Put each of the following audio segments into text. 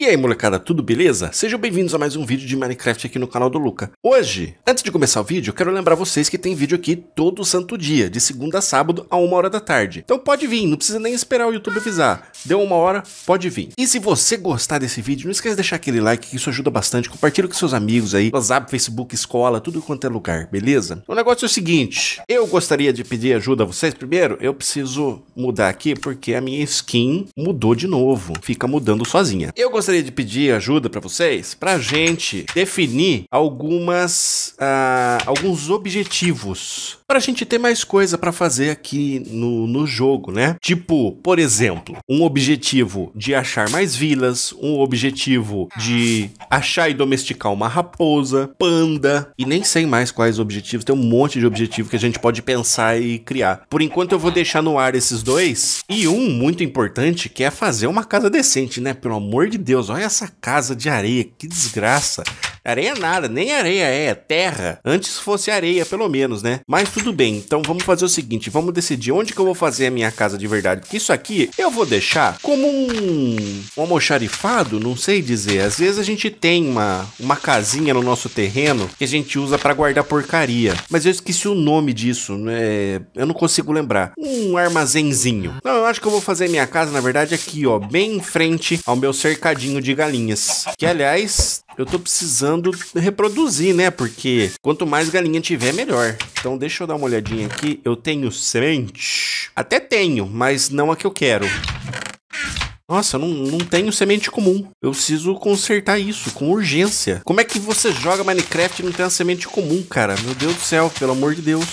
E aí molecada, tudo beleza? Sejam bem-vindos a mais um vídeo de Minecraft aqui no canal do Luca. Hoje, antes de começar o vídeo, quero lembrar vocês que tem vídeo aqui todo santo dia, de segunda a sábado a uma hora da tarde. Então pode vir, não precisa nem esperar o YouTube avisar. Deu uma hora, pode vir. E se você gostar desse vídeo, não esqueça de deixar aquele like que isso ajuda bastante, compartilha com seus amigos aí, WhatsApp, Facebook, escola, tudo quanto é lugar, beleza? O negócio é o seguinte, eu gostaria de pedir ajuda a vocês. Primeiro, eu preciso mudar aqui porque a minha skin mudou de novo, fica mudando sozinha. Eu gostaria gostaria de pedir ajuda para vocês para a gente definir algumas uh, alguns objetivos para a gente ter mais coisa para fazer aqui no, no jogo, né? Tipo, por exemplo, um objetivo de achar mais vilas, um objetivo de achar e domesticar uma raposa, panda e nem sei mais quais objetivos. Tem um monte de objetivo que a gente pode pensar e criar. Por enquanto eu vou deixar no ar esses dois e um muito importante que é fazer uma casa decente, né? Pelo amor de Deus Deus, olha essa casa de areia, que desgraça. Areia nada, nem areia é, é, terra. Antes fosse areia, pelo menos, né? Mas tudo bem, então vamos fazer o seguinte, vamos decidir onde que eu vou fazer a minha casa de verdade. Porque isso aqui eu vou deixar como um, almoxarifado, não sei dizer. Às vezes a gente tem uma, uma casinha no nosso terreno que a gente usa para guardar porcaria. Mas eu esqueci o nome disso, né? Eu não consigo lembrar. Um armazenzinho. Não, eu acho que eu vou fazer minha casa, na verdade, aqui, ó, bem em frente ao meu cercadinho de galinhas. Que, aliás, eu tô precisando reproduzir, né? Porque quanto mais galinha tiver, melhor. Então deixa eu dar uma olhadinha aqui. Eu tenho semente. Até tenho, mas não a que eu quero. Nossa, eu não, não tenho semente comum. Eu preciso consertar isso com urgência. Como é que você joga Minecraft e não tem uma semente comum, cara? Meu Deus do céu, pelo amor de Deus.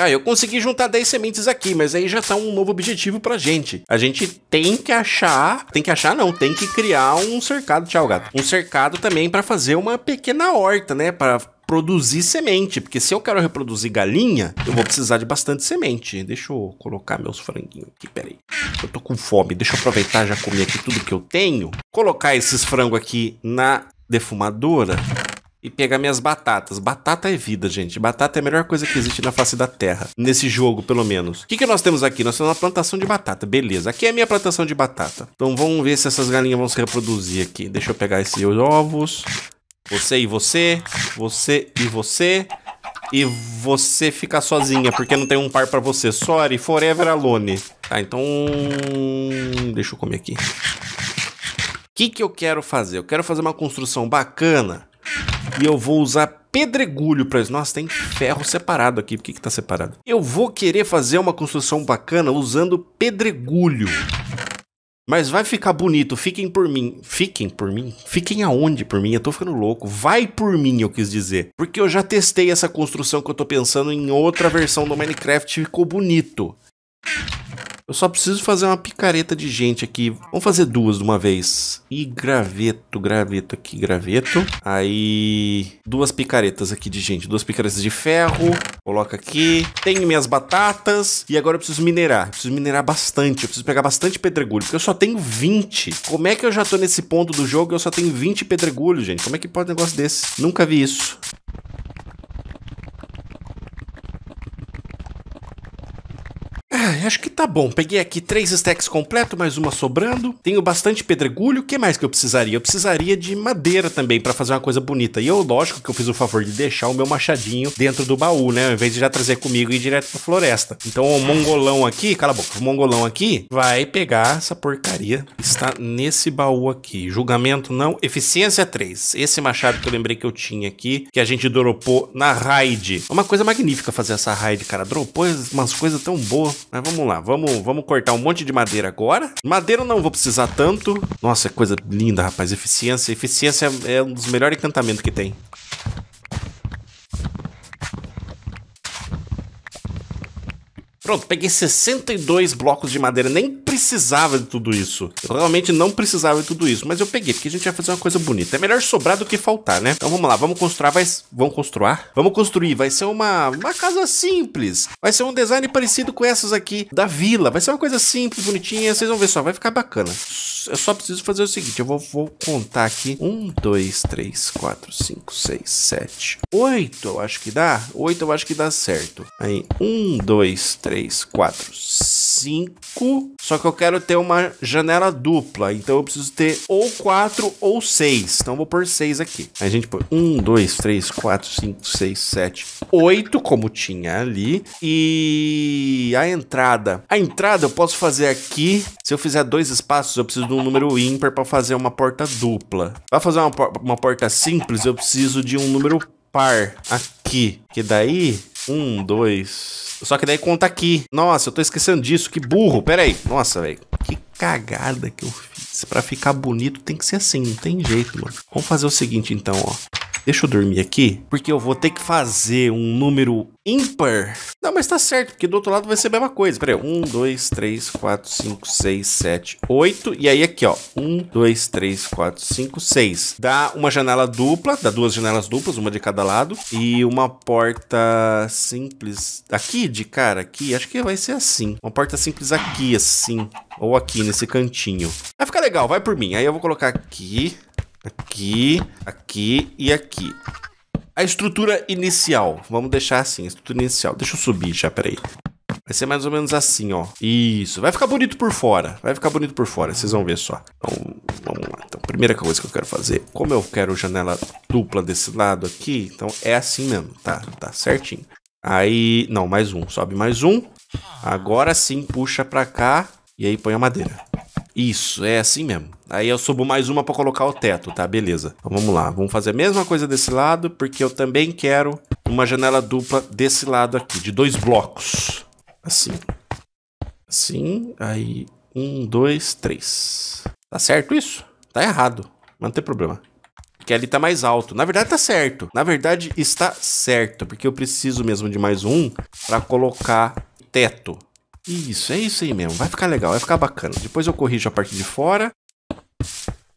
Ah, eu consegui juntar 10 sementes aqui, mas aí já tá um novo objetivo pra gente. A gente tem que achar... Tem que achar não, tem que criar um cercado. Tchau, gato. Um cercado também pra fazer uma pequena horta, né? Pra produzir semente, porque se eu quero reproduzir galinha, eu vou precisar de bastante semente. Deixa eu colocar meus franguinhos aqui, peraí. Eu tô com fome, deixa eu aproveitar já comer aqui tudo que eu tenho. Colocar esses frangos aqui na defumadora e pegar minhas batatas. Batata é vida, gente. Batata é a melhor coisa que existe na face da terra. Nesse jogo, pelo menos. O que, que nós temos aqui? Nós temos uma plantação de batata. Beleza. Aqui é a minha plantação de batata. Então vamos ver se essas galinhas vão se reproduzir aqui. Deixa eu pegar esses ovos. Você e você. Você e você. E você ficar sozinha, porque não tem um par para você. Sorry, forever alone. Tá, então... Deixa eu comer aqui. O que, que eu quero fazer? Eu quero fazer uma construção bacana e eu vou usar pedregulho para isso. Nossa, tem ferro separado aqui. Por que, que tá separado? Eu vou querer fazer uma construção bacana usando pedregulho. Mas vai ficar bonito, fiquem por mim. Fiquem por mim? Fiquem aonde por mim? Eu tô ficando louco. Vai por mim, eu quis dizer. Porque eu já testei essa construção que eu tô pensando em outra versão do Minecraft e ficou bonito. Eu só preciso fazer uma picareta de gente aqui. Vamos fazer duas de uma vez. E graveto, graveto aqui, graveto. Aí, duas picaretas aqui de gente. Duas picaretas de ferro. Coloca aqui. Tenho minhas batatas. E agora eu preciso minerar. Eu preciso minerar bastante. Eu preciso pegar bastante pedregulho. Porque eu só tenho 20. Como é que eu já tô nesse ponto do jogo e eu só tenho 20 pedregulhos, gente? Como é que pode um negócio desse? Nunca vi isso. Ah, acho que tá bom. Peguei aqui três stacks completo, mais uma sobrando. Tenho bastante pedregulho. O que mais que eu precisaria? Eu precisaria de madeira também para fazer uma coisa bonita. E eu, lógico, que eu fiz o favor de deixar o meu machadinho dentro do baú, né? Ao invés de já trazer comigo e ir direto pra floresta. Então o mongolão aqui, cala a boca, o mongolão aqui vai pegar essa porcaria que está nesse baú aqui. Julgamento não, eficiência 3. Esse machado que eu lembrei que eu tinha aqui, que a gente dropou na raid. É uma coisa magnífica fazer essa raid, cara. Dropou umas coisas tão boas. Né? Mas vamos lá, vamos, vamos cortar um monte de madeira agora. Madeira não vou precisar tanto. Nossa, é coisa linda, rapaz. Eficiência. Eficiência é um dos melhores encantamentos que tem. Pronto, peguei 62 blocos de madeira. Nem precisava de tudo isso. Eu realmente não precisava de tudo isso. Mas eu peguei, porque a gente vai fazer uma coisa bonita. É melhor sobrar do que faltar, né? Então vamos lá, vamos construir. Vai... Vamos construir? Vamos construir. Vai ser uma, uma casa simples. Vai ser um design parecido com essas aqui da vila. Vai ser uma coisa simples, bonitinha. Vocês vão ver só, vai ficar bacana. Eu só preciso fazer o seguinte: eu vou, vou contar aqui. Um, dois, três, quatro, cinco, seis, sete, oito. Eu acho que dá. Oito eu acho que dá certo. Aí, um, dois, três, quatro, cinco. Só só que eu quero ter uma janela dupla. Então eu preciso ter ou 4 ou 6. Então eu vou pôr 6 aqui. a gente põe 1, 2, 3, 4, 5, 6, 7, 8, como tinha ali. E a entrada. A entrada eu posso fazer aqui. Se eu fizer dois espaços, eu preciso de um número ímpar para fazer uma porta dupla. Para fazer uma, uma porta simples, eu preciso de um número par aqui. Que daí um, dois. Só que daí conta aqui. Nossa, eu tô esquecendo disso. Que burro. Pera aí. Nossa, velho. Que cagada que eu fiz. Pra ficar bonito tem que ser assim. Não tem jeito, mano. Vamos fazer o seguinte, então, ó. Deixa eu dormir aqui, porque eu vou ter que fazer um número ímpar. Não, mas tá certo, porque do outro lado vai ser a mesma coisa. Pera aí, 1, 2, 3, 4, 5, 6, 7, 8. E aí aqui, ó, 1, 2, 3, 4, 5, 6. Dá uma janela dupla, dá duas janelas duplas, uma de cada lado. E uma porta simples aqui, de cara, aqui, acho que vai ser assim. Uma porta simples aqui, assim. Ou aqui, nesse cantinho. Vai ficar legal, vai por mim. Aí eu vou colocar aqui aqui, aqui e aqui. A estrutura inicial, vamos deixar assim, estrutura inicial. Deixa eu subir já, peraí. Vai ser mais ou menos assim, ó. Isso, vai ficar bonito por fora, vai ficar bonito por fora, vocês vão ver só. Então, vamos lá. Então, primeira coisa que eu quero fazer, como eu quero janela dupla desse lado aqui, então é assim mesmo, tá? Tá certinho. Aí, não, mais um, sobe mais um. Agora sim, puxa pra cá e aí põe a madeira. Isso, é assim mesmo. Aí eu subo mais uma para colocar o teto, tá? Beleza. Então, vamos lá, vamos fazer a mesma coisa desse lado, porque eu também quero uma janela dupla desse lado aqui, de dois blocos. Assim. Assim, aí um, dois, três. Tá certo isso? Tá errado, mas não tem problema. Porque ali tá mais alto. Na verdade tá certo. Na verdade está certo, porque eu preciso mesmo de mais um para colocar teto. Isso, é isso aí mesmo. Vai ficar legal, vai ficar bacana. Depois eu corrijo a parte de fora.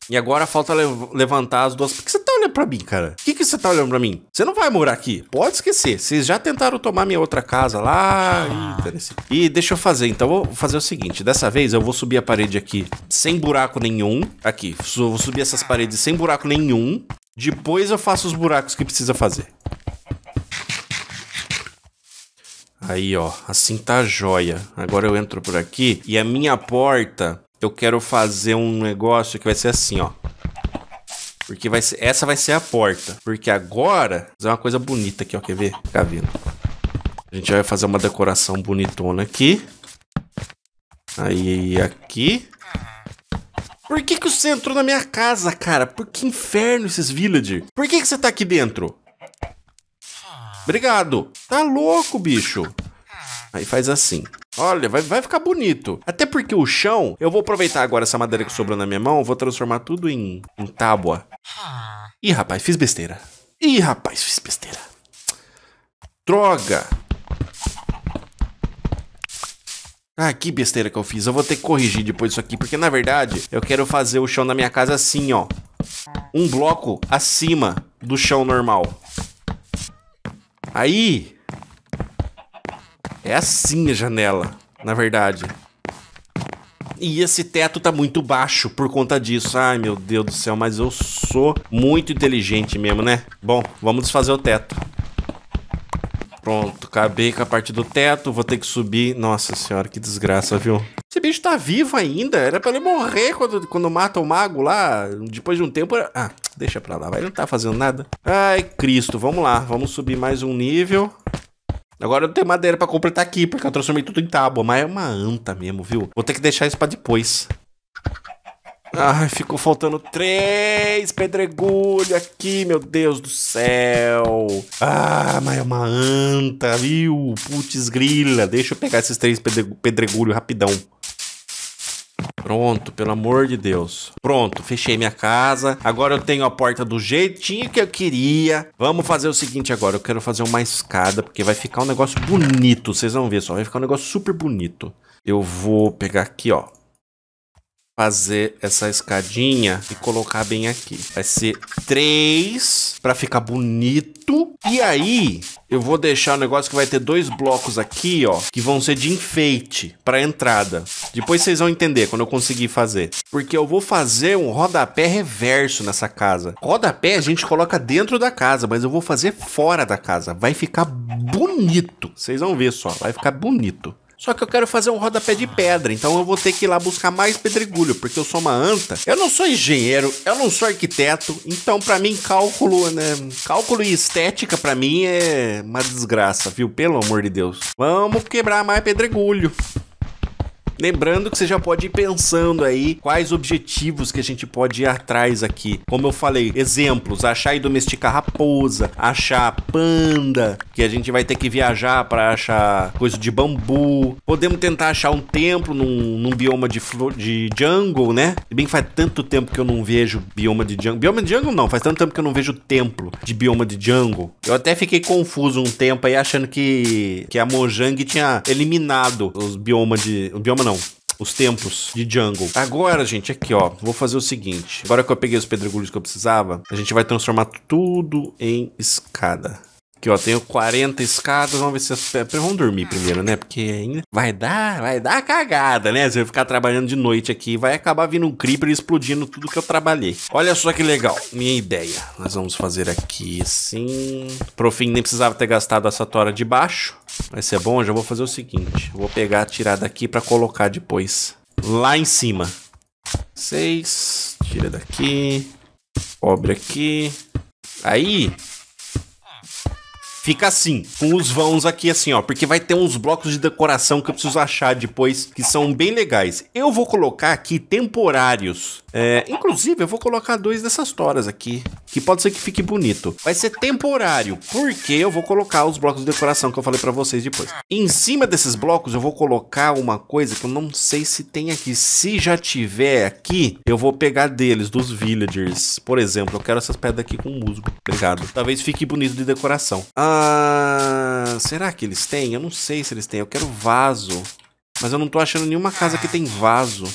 E agora falta lev levantar as duas. Por que você tá olhando pra mim, cara? Por que, que você tá olhando pra mim? Você não vai morar aqui. Pode esquecer. Vocês já tentaram tomar minha outra casa lá. Tá e deixa eu fazer, então. Vou fazer o seguinte: dessa vez eu vou subir a parede aqui sem buraco nenhum. Aqui. Vou subir essas paredes sem buraco nenhum. Depois eu faço os buracos que precisa fazer. Aí, ó, assim tá joia. Agora eu entro por aqui e a minha porta, eu quero fazer um negócio que vai ser assim, ó. Porque vai ser, essa vai ser a porta. Porque agora, fazer uma coisa bonita aqui, ó, quer ver? Fica vendo. A gente vai fazer uma decoração bonitona aqui. Aí, aqui. Por que que você entrou na minha casa, cara? Por que inferno esses villager? Por que que você tá aqui dentro? Obrigado. Tá louco, bicho. Aí faz assim. Olha, vai, vai ficar bonito. Até porque o chão, eu vou aproveitar agora essa madeira que sobrou na minha mão, vou transformar tudo em, em tábua. Hum. Ih, rapaz, fiz besteira. Ih, rapaz, fiz besteira. Droga! Ah, que besteira que eu fiz. Eu vou ter que corrigir depois isso aqui, porque na verdade eu quero fazer o chão da minha casa assim, ó. Um bloco acima do chão normal. Aí, é assim a janela, na verdade. E esse teto tá muito baixo por conta disso. Ai, meu Deus do céu, mas eu sou muito inteligente mesmo, né? Bom, vamos desfazer o teto. Pronto, acabei com a parte do teto, vou ter que subir. Nossa senhora, que desgraça, viu? Esse bicho tá vivo ainda, era pra ele morrer quando, quando mata o mago lá. Depois de um tempo... Ah, deixa pra lá, vai, ele não tá fazendo nada. Ai, Cristo, vamos lá, vamos subir mais um nível. Agora eu não tenho madeira para completar aqui, porque eu transformei tudo em tábua. Mas é uma anta mesmo, viu? Vou ter que deixar isso para depois. Ai, ficou faltando três pedregulho aqui, meu Deus do céu. Ah, mas é uma anta, viu? Putz grila. Deixa eu pegar esses três pedregulho rapidão. Pronto, pelo amor de Deus. Pronto, fechei minha casa. Agora eu tenho a porta do jeitinho que eu queria. Vamos fazer o seguinte agora. Eu quero fazer uma escada, porque vai ficar um negócio bonito. Vocês vão ver só. Vai ficar um negócio super bonito. Eu vou pegar aqui, ó fazer essa escadinha e colocar bem aqui. Vai ser três para ficar bonito. E aí, eu vou deixar o um negócio que vai ter dois blocos aqui, ó, que vão ser de enfeite para entrada. Depois vocês vão entender quando eu conseguir fazer. Porque eu vou fazer um rodapé reverso nessa casa. Rodapé a gente coloca dentro da casa, mas eu vou fazer fora da casa. Vai ficar bonito. Vocês vão ver só, vai ficar bonito. Só que eu quero fazer um rodapé de pedra, então eu vou ter que ir lá buscar mais pedregulho, porque eu sou uma anta. Eu não sou engenheiro, eu não sou arquiteto, então para mim cálculo, né? Cálculo e estética para mim é uma desgraça, viu? Pelo amor de Deus. Vamos quebrar mais pedregulho. Lembrando que você já pode ir pensando aí quais objetivos que a gente pode ir atrás aqui. Como eu falei, exemplos, achar e domesticar raposa, achar panda, que a gente vai ter que viajar para achar coisa de bambu. Podemos tentar achar um templo num, num bioma de, flor, de jungle, né? Se bem que faz tanto tempo que eu não vejo bioma de jungle. Bioma de jungle não, faz tanto tempo que eu não vejo templo de bioma de jungle. Eu até fiquei confuso um tempo aí achando que, que a Mojang tinha eliminado os biomas de... O bioma não não os tempos de jungle. Agora, gente, aqui, ó, vou fazer o seguinte. Agora que eu peguei os pedregulhos que eu precisava, a gente vai transformar tudo em escada. Aqui, ó, tenho 40 escadas, vamos ver se as pernas... Vamos dormir primeiro, né? Porque ainda vai dar, vai dar cagada, né? Se eu ficar trabalhando de noite aqui, vai acabar vindo um creeper explodindo tudo que eu trabalhei. Olha só que legal, minha ideia. Nós vamos fazer aqui assim... fim, nem precisava ter gastado essa tora de baixo. Vai ser bom, já vou fazer o seguinte. Vou pegar, tirar daqui pra colocar depois. Lá em cima. Seis, tira daqui, cobre aqui. Aí, fica assim, com os vãos aqui assim, ó, porque vai ter uns blocos de decoração que eu preciso achar depois, que são bem legais. Eu vou colocar aqui temporários. É, inclusive, eu vou colocar dois dessas toras aqui, que pode ser que fique bonito. Vai ser temporário, porque eu vou colocar os blocos de decoração que eu falei pra vocês depois. Em cima desses blocos, eu vou colocar uma coisa que eu não sei se tem aqui. Se já tiver aqui, eu vou pegar deles, dos villagers. Por exemplo, eu quero essas pedras aqui com musgo. Obrigado. Talvez fique bonito de decoração. Ah, ah, será que eles têm? Eu não sei se eles têm. Eu quero vaso. Mas eu não tô achando nenhuma casa que tem vaso.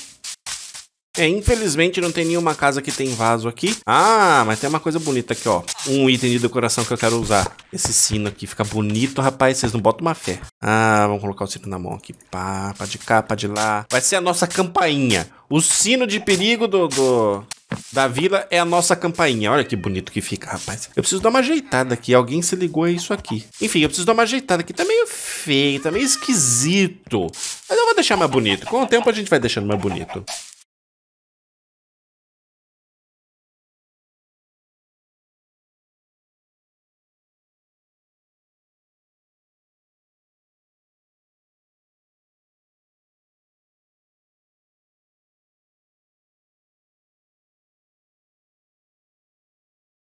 É, infelizmente não tem nenhuma casa que tem vaso aqui. Ah, mas tem uma coisa bonita aqui, ó. Um item de decoração que eu quero usar. Esse sino aqui fica bonito, rapaz. Vocês não botam uma fé. Ah, vamos colocar o sino na mão aqui. Pá, pá de cá, pá de lá. Vai ser a nossa campainha. O sino de perigo do, do, da vila é a nossa campainha. Olha que bonito que fica, rapaz. Eu preciso dar uma ajeitada aqui. Alguém se ligou a isso aqui. Enfim, eu preciso dar uma ajeitada aqui. Tá meio feio, tá meio esquisito. Mas eu vou deixar mais bonito. Com o tempo a gente vai deixando mais bonito.